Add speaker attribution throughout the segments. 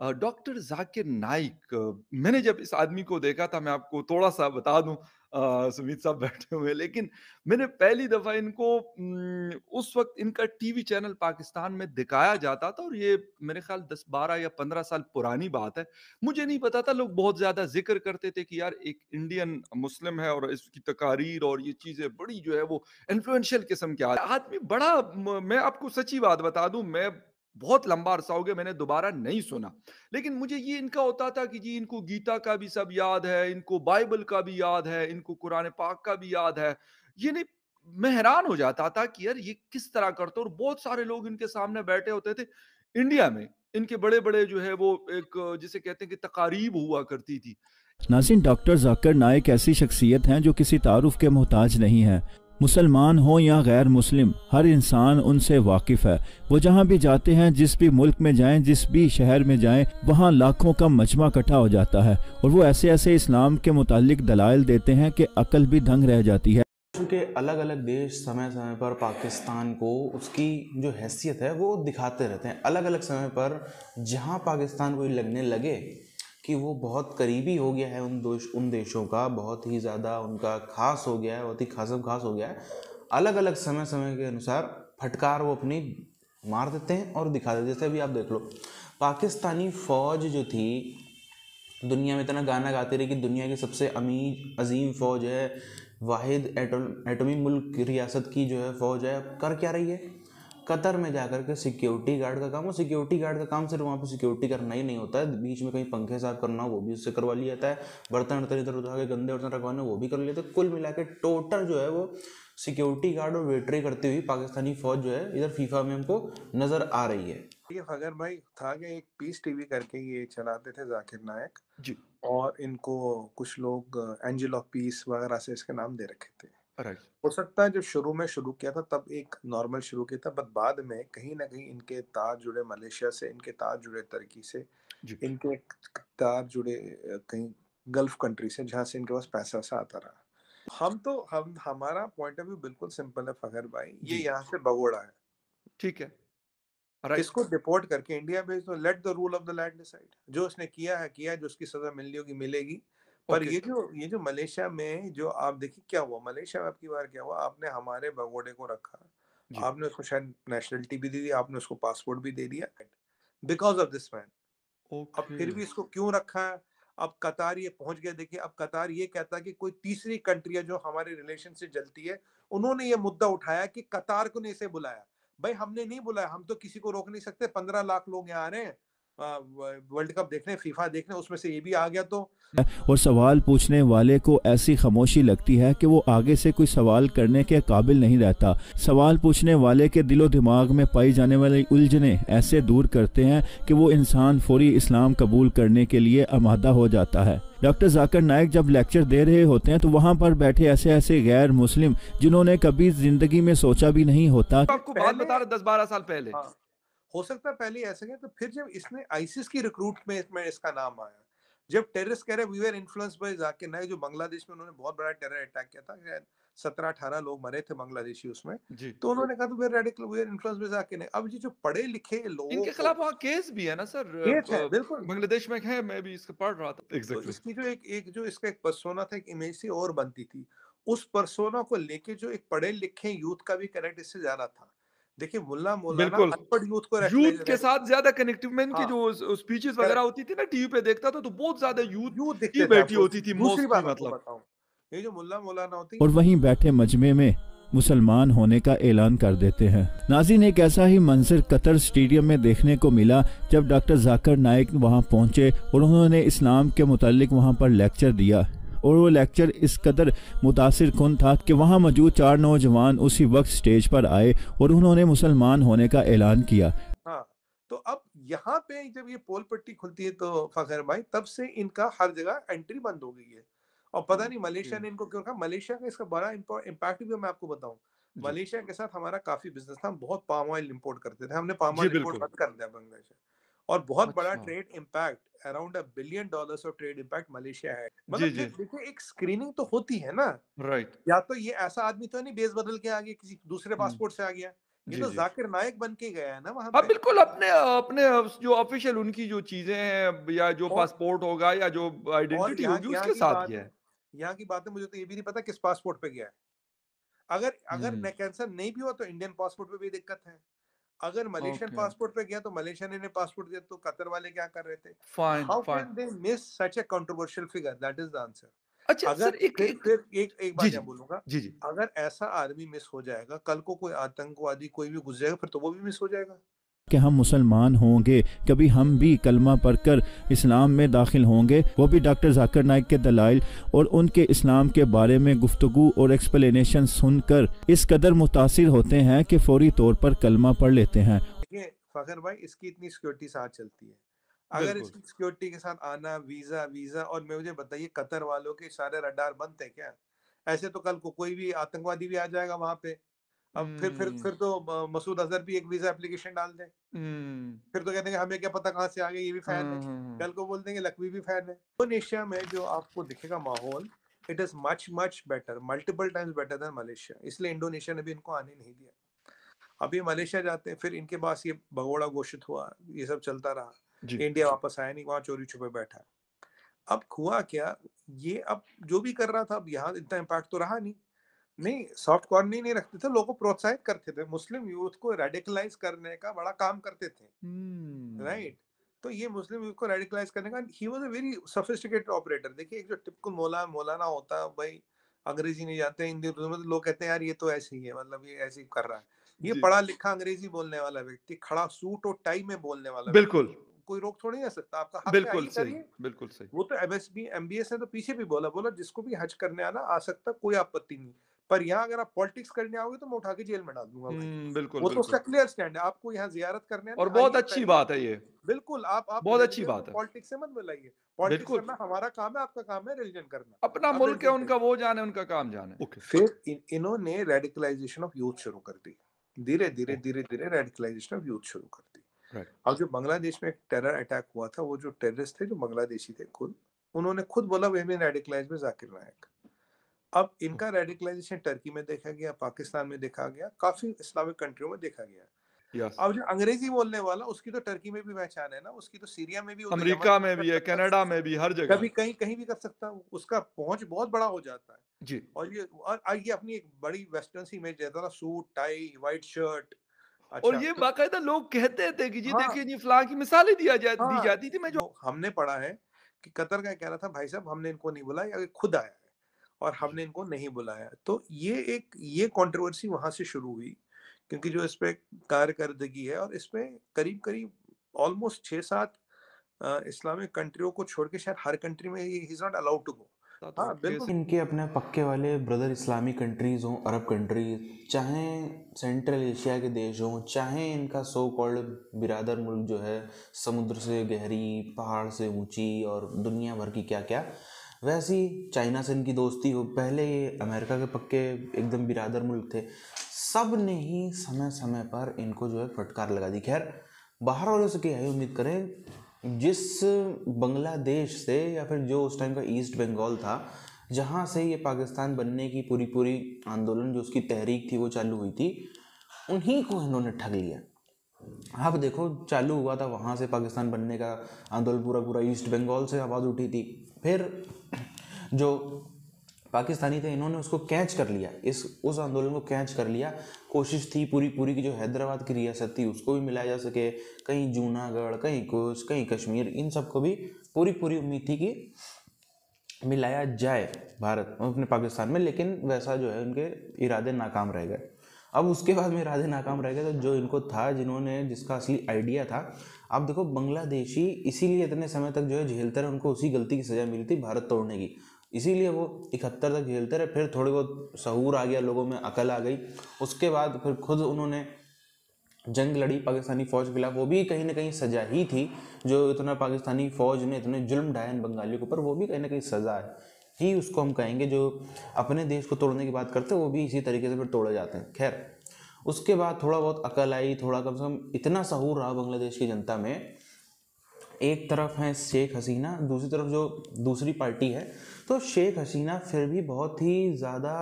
Speaker 1: Doctor Zakir Naik मैंने जब इस आदमी को देखा था मैं आपको थोड़ा सा बता दूं सुमित साहब बैठे हुए लेकिन मैंने पहली दफा इनको उस वक्त इनका टीवी चैनल पाकिस्तान में दिखाया जाता था और ये मेरे ख्याल 10 12 या 15 साल पुरानी बात है मुझे नहीं पता था लोग बहुत ज्यादा जिक्र करते थे कि यार एक इंडियन मुस्लिम है और इसकी तकारीर और ये चीजें बड़ी जो है वो इन्फ्लुएंशियल किस्म के आदमी बड़ा मैं आपको सच्ची बात बता दूं मैं बहुत लंबा अरसा हो गया मैंने दोबारा नहीं सुना लेकिन मुझे ये इनका होता था कि जी इनको गीता का भी सब याद है इनको बाइबल का भी याद है इनको कुरान पाक का भी याद है ये नहीं मैं हैरान हो जाता था कि यार ये किस तरह करते और बहुत सारे लोग इनके सामने बैठे होते थे इंडिया में इनके बड़े बड़े जो है वो एक जिसे कहते हैं कि तकारीब हुआ करती थी
Speaker 2: नाजिन डॉक्टर जाकर नायक ऐसी शख्सियत हैं जो किसी तारुफ के मोहताज नहीं है मुसलमान हो या गैर मुस्लिम हर इंसान उनसे वाकिफ है वो जहाँ भी जाते हैं जिस भी मुल्क में जाएं जिस भी शहर में जाएं वहाँ लाखों का मजमा इकट्ठा हो जाता है और वो ऐसे ऐसे इस्लाम के मुतालिक दलाइल देते हैं कि अकल भी दंग रह जाती है
Speaker 3: के अलग अलग देश समय समय पर पाकिस्तान को उसकी जो हैसियत है वो दिखाते रहते हैं अलग अलग समय पर जहाँ पाकिस्तान को लगने लगे कि वो बहुत करीबी हो गया है उन दोष उन देशों का बहुत ही ज़्यादा उनका खास हो गया है बहुत ही खासम खास हो गया है अलग अलग समय समय के अनुसार फटकार वो अपनी मार देते हैं और दिखा देते हैं जैसे अभी आप देख लो पाकिस्तानी फ़ौज जो थी दुनिया में इतना गाना गाती रही कि दुनिया की सबसे अमीर अजीम फ़ौज है वाहिद एटम एटमी मुल्क रियासत की जो है फ़ौज है कर क्या रही है कतर में जाकर के सिक्योरिटी गार्ड का काम और सिक्योरिटी गार्ड का काम सिर्फ वहाँ पे सिक्योरिटी करना ही नहीं होता है बीच में कहीं पंखे साफ करना हो वो भी उससे करवा लिया जाता है बर्तन वर्तन इधर उधर के गंदे बर्तन रखवाने वो भी कर लेते हैं कुल मिला के टोटल जो है वो सिक्योरिटी गार्ड और वेटरी करती हुई पाकिस्तानी फौज जो है इधर फीफा में हमको नजर आ रही है
Speaker 4: ये फगर भाई था कि एक पीस टीवी करके ये चलाते थे जाकिर नायक जी और इनको कुछ लोग एंजल ऑफ पीस वगैरह से इसके नाम दे रखे थे हो सकता है जो शुरू में शुरू किया था तब एक नॉर्मल शुरू किया था बट बाद में कहीं ना कहीं इनके तार जुड़े मलेशिया से इनके तार जुड़े तुर्की से इनके तार जुड़े कहीं गल्फ कंट्री से जहाँ से इनके पास पैसा सा आता रहा हम तो हम हमारा पॉइंट ऑफ व्यू बिल्कुल सिंपल है फखर भाई ये यहाँ से भगोड़ा है ठीक है right. इसको डिपोर्ट करके इंडिया भेज दो let the rule of the land decide जो उसने किया है किया है जो उसकी सजा मिलनी होगी मिलेगी पर ये जो ये जो मलेशिया में जो आप देखिए क्या हुआ मलेशिया में आपकी बार क्या हुआ आपने हमारे भगोड़े को रखा आपने उसको शायद नेशनलिटी भी दे दी आपने उसको पासपोर्ट भी दे दिया बिकॉज ऑफ दिस मैन अब फिर भी इसको क्यों रखा है अब कतार ये पहुंच गया देखिए अब कतार ये कहता है कि कोई तीसरी कंट्री है जो हमारे रिलेशन से जलती है उन्होंने ये मुद्दा उठाया कि कतार को नहीं इसे बुलाया भाई हमने नहीं बुलाया हम तो किसी को रोक नहीं सकते पंद्रह लाख लोग यहाँ आ रहे हैं वर्ल्ड कप देखने फीफा देखने उसमें से ये भी आ गया तो
Speaker 2: और सवाल पूछने वाले को ऐसी खामोशी लगती है कि वो आगे से कोई सवाल करने के काबिल नहीं रहता सवाल पूछने वाले के दिलो दिमाग में पाई जाने वाली उलझने ऐसे दूर करते हैं कि वो इंसान फौरी इस्लाम कबूल करने के लिए आमादा हो जाता है डॉक्टर जाकर नायक जब लेक्चर दे रहे होते हैं तो वहाँ पर बैठे ऐसे ऐसे गैर मुस्लिम जिन्होंने कभी जिंदगी में सोचा भी नहीं होता आपको
Speaker 1: बात बता
Speaker 4: रहे दस बारह साल पहले हाँ। हो सकता है पहले ऐसे गए तो फिर जब इसने आईसिस की रिक्रूट में इसमें इसका नाम आया जब टेररिस्ट कह रहे वी आर इन्फ्लुएंस बाय जाके नए जो बांग्लादेश में उन्होंने बहुत बड़ा टेरर अटैक किया था सत्रह अठारह लोग मरे थे बांग्लादेशी उसमें तो उन्होंने कहा तो रेडिकल वे इन्फ्लुएंस में जाके नहीं अब ये जो पढ़े लिखे लोग इनके खिलाफ वहाँ केस भी है ना सर केस है बिल्कुल बांग्लादेश में है मैं भी इसको पढ़ रहा था तो exactly. तो इसकी जो एक एक जो इसका एक पर्सोना था एक इमेज सी और बनती थी उस पर्सोना को लेके जो एक पढ़े लिखे यूथ का भी कनेक्ट इससे ज्यादा था देखिए मुल्ला मौलाना यूथ को यूथ के साथ ज्यादा कनेक्टिव मैं इनकी हाँ, जो स्पीचेस वगैरह होती
Speaker 1: थी ना टीवी पे देखता था तो बहुत ज्यादा यूथ यूथ ही बैठी होती थी दूसरी बात
Speaker 4: मतलब ये जो
Speaker 2: मुल्ला मौलाना होती और वहीं बैठे मजमे में मुसलमान होने का ऐलान कर देते हैं नाजिन एक ऐसा ही मंजर कतर स्टेडियम में देखने को मिला जब डॉक्टर जाकर नायक वहां पहुंचे और उन्होंने इस्लाम के मुतालिक वहां पर लेक्चर दिया और वो लेक्चर इस कदर मुतासर कन था कि वहाँ मौजूद चार नौजवान उसी वक्त स्टेज पर आए और उन्होंने मुसलमान होने का ऐलान किया
Speaker 4: हाँ, तो अब यहाँ पे जब ये पोल पट्टी खुलती है तो फखर भाई तब से इनका हर जगह एंट्री बंद हो गई है और पता नहीं मलेशिया ने इनको क्यों रखा मलेशिया का इसका बड़ा इम्पैक्ट भी मैं आपको बताऊं मलेशिया के साथ हमारा काफी बिजनेस था हम बहुत पाम ऑयल इम्पोर्ट करते थे हमने पाम ऑयल इम्पोर्ट बंद कर दिया बांग्लादेश और बहुत अच्छा। बड़ा trade impact around billion dollars of trade impact Malaysia है मतलब देखिए एक स्क्रीनिंग तो होती है ना राइट right. या तो ये ऐसा आदमी तो नहीं बेस बदल के आ गया किसी दूसरे पासपोर्ट से आ गया ये तो जाकिर नायक बन के गया है ना वहाँ हाँ बिल्कुल अपने अपने जो ऑफिशियल उनकी जो
Speaker 1: चीजें हैं या जो पासपोर्ट होगा या जो आइडेंटिटी होगी उसके साथ है
Speaker 4: यहाँ की बात है मुझे तो ये भी नहीं पता किस पासपोर्ट पे गया है अगर अगर कैंसर नहीं भी हुआ तो इंडियन पासपोर्ट पे भी दिक्कत है अगर मलेशियन पासपोर्ट पे गया तो मलेशियन ने पासपोर्ट दिया तो कतर वाले क्या कर रहे थे how can they miss such controversial figure that is the answer अच्छा अगर एक, एक, एक, एक बात मैं बोलूंगा जी जी अगर ऐसा आर्मी मिस हो जाएगा कल को कोई आतंकवादी कोई भी घुस जाएगा फिर तो वो भी मिस हो जाएगा
Speaker 2: कि हम मुसलमान होंगे कभी हम भी कलमा पढ़कर इस्लाम में दाखिल होंगे वो भी डॉक्टर जाकर नाइक के दलाइल और उनके इस्लाम के बारे में गुफ्तु और एक्सप्लेनेशन सुनकर इस कदर मुतासर होते हैं कि फौरी तौर पर कलमा पढ़ लेते हैं
Speaker 4: फखर भाई इसकी इतनी सिक्योरिटी साथ चलती है अगर इसकी सिक्योरिटी के साथ आना वीजा वीजा और मुझे बताइए कतर वालों के सारे रडार बंद थे क्या ऐसे तो कल को कोई भी आतंकवादी भी आ जाएगा वहां पे अब फिर फिर हम्म। फिर तो मसूद अजहर भी एक वीजा एप्लीकेशन डाल दे हम्म। फिर तो कहते हैं हमें क्या पता कहाँ से आ गए ये भी हाँ, फैन है हाँ, हाँ, कल को बोल देंगे लकवी भी फैन है इंडोनेशिया में जो आपको दिखेगा माहौल it is much much better multiple times better than Malaysia इसलिए इंडोनेशिया ने भी इनको आने नहीं दिया अभी मलेशिया जाते हैं फिर इनके पास ये भगोड़ा घोषित हुआ ये सब चलता रहा इंडिया वापस आया नहीं वहां चोरी छुपे बैठा अब हुआ क्या ये अब जो भी कर रहा था अब यहाँ इतना इम्पैक्ट तो रहा नहीं नहीं सॉफ्ट कॉर्नर नहीं रखते थे लोगों को प्रोत्साहित करते थे मुस्लिम यूथ को रेडिकलाइज करने का बड़ा काम करते थे राइट हम्म। hmm. right? तो ये मुस्लिम यूथ को रेडिकलाइज करने का he was a very sophisticated operator देखिए एक जो टिपिकल मौला मौलाना होता है भाई अंग्रेजी नहीं जानते हिंदी मतलब लोग कहते हैं यार ये तो ऐसे ही है मतलब ये ऐसे ही कर रहा है ये पढ़ा लिखा अंग्रेजी बोलने वाला व्यक्ति खड़ा सूट और टाई में बोलने वाला बिल्कुल कोई रोक थोड़ी ना सकता आपका हाँ बिल्कुल सही बिल्कुल सही वो तो एमएसबी एमबीएस ने तो पीछे भी बोला बोला जिसको भी हज करने आना आ सकता कोई आपत्ति नहीं पर यहाँ अगर आप पॉलिटिक्स करने आओगे तो मैं उठा के जेल में डाल दूंगा हम्म, बिल्कुल वो तो उसका क्लियर स्टैंड है आपको यहाँ जियारत करने तो और बहुत अच्छी बात है ये बिल्कुल आप आप बहुत अच्छी बात है पॉलिटिक्स से मत मिलाइए पॉलिटिक्स करना हमारा काम है आपका काम है रिलीजन करना अपना मुल्क है उनका वो जाने उनका काम जाने फिर इन्होंने रेडिकलाइजेशन ऑफ यूथ शुरू कर दी धीरे धीरे धीरे धीरे रेडिकलाइजेशन ऑफ यूथ शुरू कर दी अब जो बांग्लादेश में एक टेरर अटैक हुआ था वो जो टेररिस्ट थे जो बांग्लादेशी थे खुद उन्होंने खुद बोला वे में रेडिकलाइज में जाकिर नायक अब हाँ। इनका रेडिकलाइजेशन टर्की में देखा गया पाकिस्तान में देखा गया काफी इस्लामिक कंट्रियों में देखा गया yes. अब जो अंग्रेजी बोलने वाला उसकी तो टर्की में भी पहचान है ना उसकी तो सीरिया में भी अमेरिका में भी है कनाडा में
Speaker 1: भी हर जगह कभी
Speaker 4: कहीं कहीं भी कर सकता है उसका पहुंच बहुत बड़ा हो जाता है जी और ये और ये अपनी एक बड़ी वेस्टर्न सी इमेज देता था सूट टाई व्हाइट शर्ट अच्छा, और ये तो, बाकायदा लोग कहते थे कि जी हाँ। देखिए जी फ्लाह की मिसाल ही दिया जा, हाँ, दी जाती थी मैं जो तो हमने पढ़ा है कि कतर का कह रहा था भाई साहब हमने इनको नहीं बुलाया खुद आया और हमने इनको नहीं बुलाया तो ये एक ये कंट्रोवर्सी वहां से शुरू हुई क्योंकि जो इस पर कारकर्दगी है और इसमें करीब करीब ऑलमोस्ट छः सात इस्लामिक कंट्रियों को छोड़ के शायद हर कंट्री में he is not allowed to go हाँ बिल्कुल इनके
Speaker 2: अपने
Speaker 3: पक्के वाले ब्रदर इस्लामी कंट्रीज़ हों अरब कंट्रीज चाहे सेंट्रल एशिया के देश हों चाहे इनका सो कॉल्ड बिरादर मुल्क जो है समुद्र से गहरी पहाड़ से ऊंची और दुनिया भर की क्या क्या वैसे ही चाइना से इनकी दोस्ती हो पहले ये अमेरिका के पक्के एकदम बिरादर मुल्क थे सब ने ही समय समय पर इनको जो है फटकार लगा दी खैर बाहर वालों से क्या उम्मीद करें जिस बांग्लादेश से या फिर जो उस टाइम का ईस्ट बंगाल था जहाँ से ये पाकिस्तान बनने की पूरी पूरी आंदोलन जो उसकी तहरीक थी वो चालू हुई थी उन्हीं को इन्होंने ठग लिया आप हाँ, देखो चालू हुआ था वहाँ से पाकिस्तान बनने का आंदोलन पूरा पूरा ईस्ट बंगाल से आवाज़ उठी थी फिर जो पाकिस्तानी थे इन्होंने उसको कैच कर लिया इस उस आंदोलन को कैच कर लिया कोशिश थी पूरी पूरी की जो हैदराबाद की रियासत थी उसको भी मिलाया जा सके कहीं जूनागढ़ कहीं कुछ कहीं कश्मीर इन सब को भी पूरी पूरी उम्मीद थी कि मिलाया जाए भारत अपने पाकिस्तान में लेकिन वैसा जो है उनके इरादे नाकाम रह गए अब उसके बाद में राधे नाकाम रह गए तो जो इनको था जिन्होंने जिसका असली आइडिया था अब देखो बांग्लादेशी इसीलिए इतने समय तक जो है झेलते रहे उनको उसी गलती की सज़ा मिली थी भारत तोड़ने की इसीलिए वो इकहत्तर तक झेलते रहे फिर थोड़े बहुत सहूर आ गया लोगों में अकल आ गई उसके बाद फिर खुद उन्होंने जंग लड़ी पाकिस्तानी फ़ौज के खिलाफ वो भी कहीं ना कहीं सजा ही थी जो इतना पाकिस्तानी फ़ौज ने इतने जुल्म ढाए बंगालियों के ऊपर वो भी कहीं ना कहीं सज़ा है ही उसको हम कहेंगे जो अपने देश को तोड़ने की बात करते हैं वो भी इसी तरीके से फिर तोड़े जाते हैं खैर उसके बाद थोड़ा बहुत अकल आई थोड़ा कम से कम इतना सहूर रहा बांग्लादेश की जनता में एक तरफ है शेख हसीना दूसरी तरफ जो दूसरी पार्टी है तो शेख हसीना फिर भी बहुत ही ज़्यादा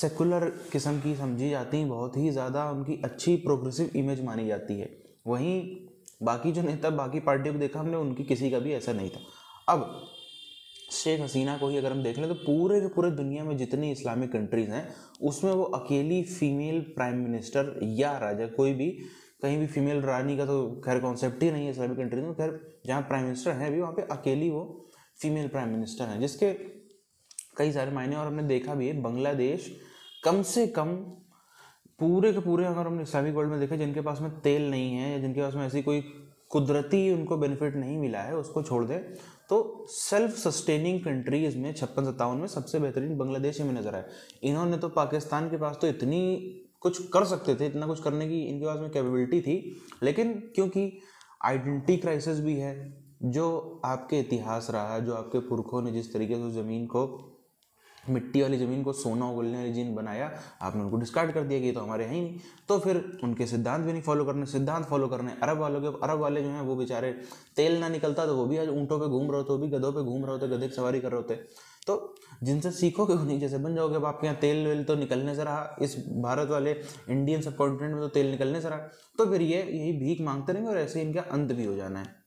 Speaker 3: सेकुलर किस्म की समझी जाती हैं बहुत ही ज़्यादा उनकी अच्छी प्रोग्रेसिव इमेज मानी जाती है वहीं बाकी जो नेता बाकी पार्टियों को देखा हमने उनकी किसी का भी ऐसा नहीं था अब शेख हसीना को ही अगर हम देख लें तो पूरे के पूरे दुनिया में जितनी इस्लामिक कंट्रीज़ हैं उसमें वो अकेली फीमेल प्राइम मिनिस्टर या राजा कोई भी कहीं भी फीमेल रानी का तो खैर कॉन्सेप्ट ही नहीं है इस्लामिक कंट्रीज में खैर जहाँ प्राइम मिनिस्टर हैं भी वहाँ पर अकेली वो फीमेल प्राइम मिनिस्टर हैं जिसके कई सारे मायने और हमने देखा भी है बांग्लादेश कम से कम पूरे के पूरे अगर हमने इस्लामिक वर्ल्ड में देखा जिनके पास में तेल नहीं है या जिनके पास में ऐसी कोई कुदरती उनको बेनिफिट नहीं मिला है उसको छोड़ दें तो सेल्फ सस्टेनिंग कंट्रीज़ में छप्पन सत्तावन में सबसे बेहतरीन बांग्लादेश में नज़र आए इन्होंने तो पाकिस्तान के पास तो इतनी कुछ कर सकते थे इतना कुछ करने की इनके पास में कैपेबिलिटी थी लेकिन क्योंकि आइडेंटिटी क्राइसिस भी है जो आपके इतिहास रहा जो आपके पुरखों ने जिस तरीके से उस ज़मीन को मिट्टी वाली ज़मीन को सोना उगलने वाली जीन बनाया आपने उनको डिस्कार्ड कर दिया कि तो हमारे हैं ही नहीं तो फिर उनके सिद्धांत भी नहीं फॉलो करने सिद्धांत फॉलो करने अरब वालों के अरब वाले जो हैं वो बेचारे तेल ना निकलता तो वो भी आज ऊँटों पर घूम रहे होते वो भी गधों पर घूम रहे होते गधे की सवारी कर रहे होते तो जिनसे सीखोगे उन्हीं जैसे बन जाओगे अब आपके यहाँ तेल वेल तो निकलने से रहा इस भारत वाले इंडियन सब कॉन्टिनेंट में तो तेल निकलने से रहा तो फिर ये यही भीख मांगते रहेंगे और ऐसे इनका अंत भी हो जाना है